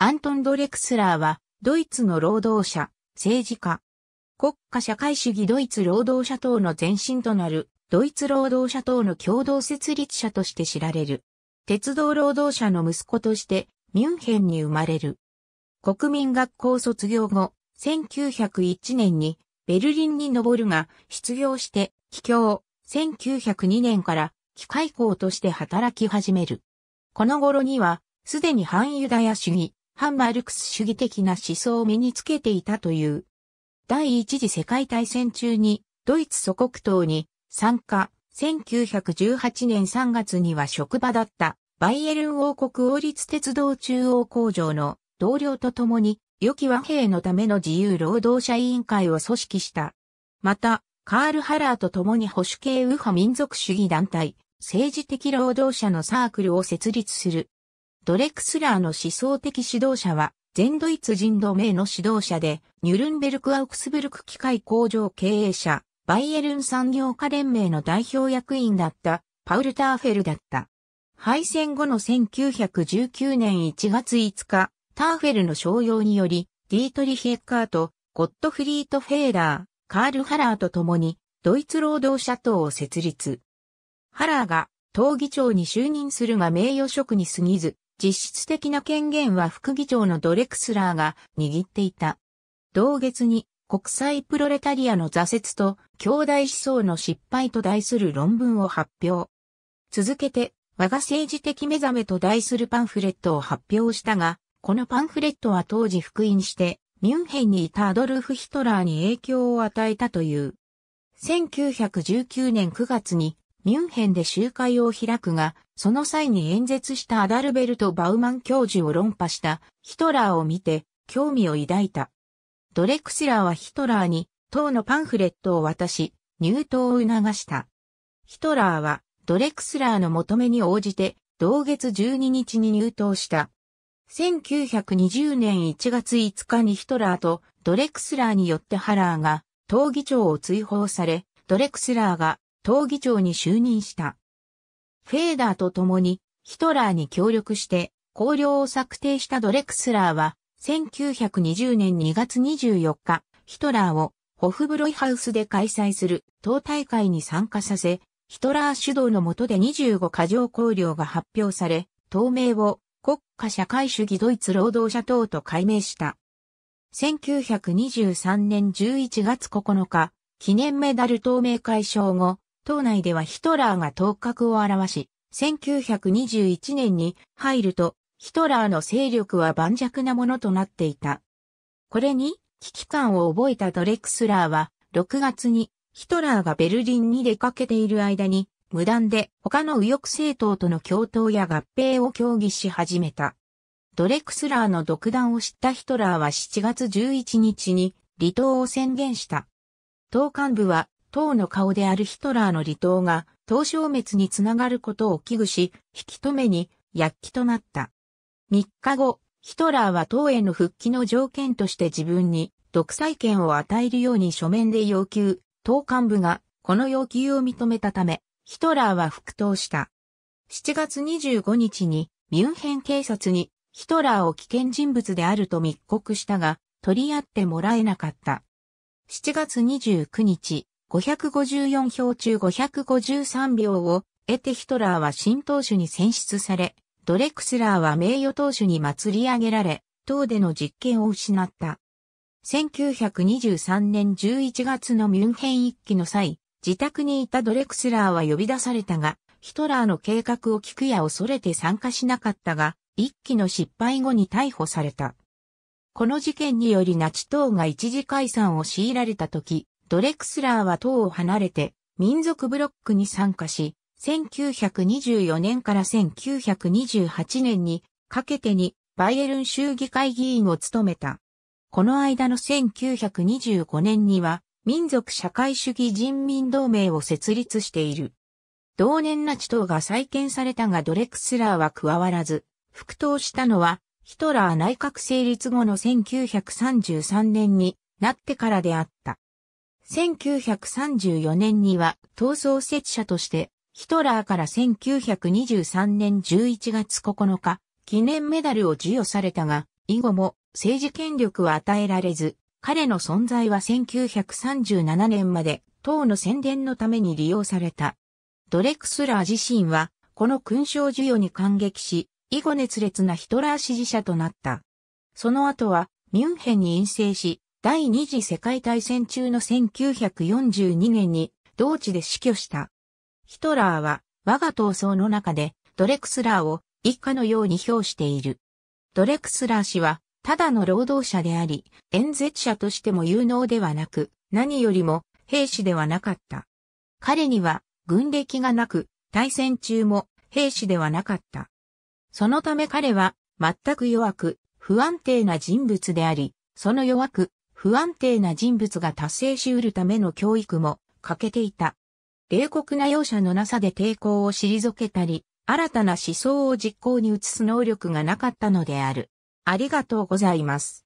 アントン・ドレクスラーは、ドイツの労働者、政治家、国家社会主義ドイツ労働者党の前身となる、ドイツ労働者党の共同設立者として知られる。鉄道労働者の息子として、ミュンヘンに生まれる。国民学校卒業後、1901年にベルリンに上るが、失業して、帰郷、1902年から機械工として働き始める。この頃には、すでに反ユダヤ主義、反マルクス主義的な思想を身につけていたという。第一次世界大戦中にドイツ祖国党に参加、1918年3月には職場だったバイエルン王国王立鉄道中央工場の同僚と共に良き和平のための自由労働者委員会を組織した。また、カール・ハラーと共に保守系右派民族主義団体、政治的労働者のサークルを設立するドレクスラーの思想的指導者は、全ドイツ人同盟の指導者で、ニュルンベルク・アウクスブルク機械工場経営者、バイエルン産業家連盟の代表役員だった、パウル・ターフェルだった。敗戦後の1919年1月5日、ターフェルの商用により、ディートリヒ・エッカーと、ゴットフリート・フェーラー、カール・ハラーと共に、ドイツ労働者党を設立。ハラーが、党議長に就任するが名誉職に過ぎず、実質的な権限は副議長のドレクスラーが握っていた。同月に国際プロレタリアの挫折と兄弟思想の失敗と題する論文を発表。続けて我が政治的目覚めと題するパンフレットを発表したが、このパンフレットは当時復音してミュンヘンにいたアドルフ・ヒトラーに影響を与えたという。1919年9月にミュンヘンで集会を開くが、その際に演説したアダルベルト・バウマン教授を論破したヒトラーを見て興味を抱いた。ドレクスラーはヒトラーに党のパンフレットを渡し、入党を促した。ヒトラーはドレクスラーの求めに応じて同月12日に入党した。1920年1月5日にヒトラーとドレクスラーによってハラーが党議長を追放され、ドレクスラーが党議長に就任した。フェーダーと共にヒトラーに協力して綱領を策定したドレクスラーは1920年2月24日、ヒトラーをホフブロイハウスで開催する党大会に参加させ、ヒトラー主導の下で25過剰綱領が発表され、党名を国家社会主義ドイツ労働者党と改名した。1923年11月9日、記念メダル透明解消後、党内ではヒトラーが頭角を現し、1921年に入ると、ヒトラーの勢力は盤石なものとなっていた。これに、危機感を覚えたドレクスラーは、6月にヒトラーがベルリンに出かけている間に、無断で他の右翼政党との共闘や合併を協議し始めた。ドレクスラーの独断を知ったヒトラーは7月11日に離党を宣言した。党幹部は党の顔であるヒトラーの離党が党消滅につながることを危惧し、引き止めに躍起となった。3日後、ヒトラーは党への復帰の条件として自分に独裁権を与えるように書面で要求、党幹部がこの要求を認めたため、ヒトラーは復党した。7月25日にミュンヘン警察にヒトラーを危険人物であると密告したが、取り合ってもらえなかった。7月29日、554票中553票を得てヒトラーは新党首に選出され、ドレクスラーは名誉党首に祭り上げられ、党での実権を失った。1923年11月のミュンヘン一揆の際、自宅にいたドレクスラーは呼び出されたが、ヒトラーの計画を聞くや恐れて参加しなかったが、一揆の失敗後に逮捕された。この事件によりナチ党が一時解散を強いられた時、ドレクスラーは党を離れて民族ブロックに参加し、1924年から1928年にかけてにバイエルン州議会議員を務めた。この間の1925年には民族社会主義人民同盟を設立している。同年ナチ党が再建されたがドレクスラーは加わらず、復党したのはヒトラー内閣成立後の1933年になってからであった。1934年には闘争説者として、ヒトラーから1923年11月9日、記念メダルを授与されたが、以後も政治権力は与えられず、彼の存在は1937年まで党の宣伝のために利用された。ドレクスラー自身は、この勲章授与に感激し、以後熱烈なヒトラー支持者となった。その後は、ミュンヘンに陰性し、第二次世界大戦中の1942年に同地で死去した。ヒトラーは我が闘争の中でドレクスラーを一家のように評している。ドレクスラー氏はただの労働者であり、演説者としても有能ではなく、何よりも兵士ではなかった。彼には軍歴がなく、大戦中も兵士ではなかった。そのため彼は全く弱く、不安定な人物であり、その弱く、不安定な人物が達成し得るための教育も欠けていた。冷酷な容赦のなさで抵抗を退けたり、新たな思想を実行に移す能力がなかったのである。ありがとうございます。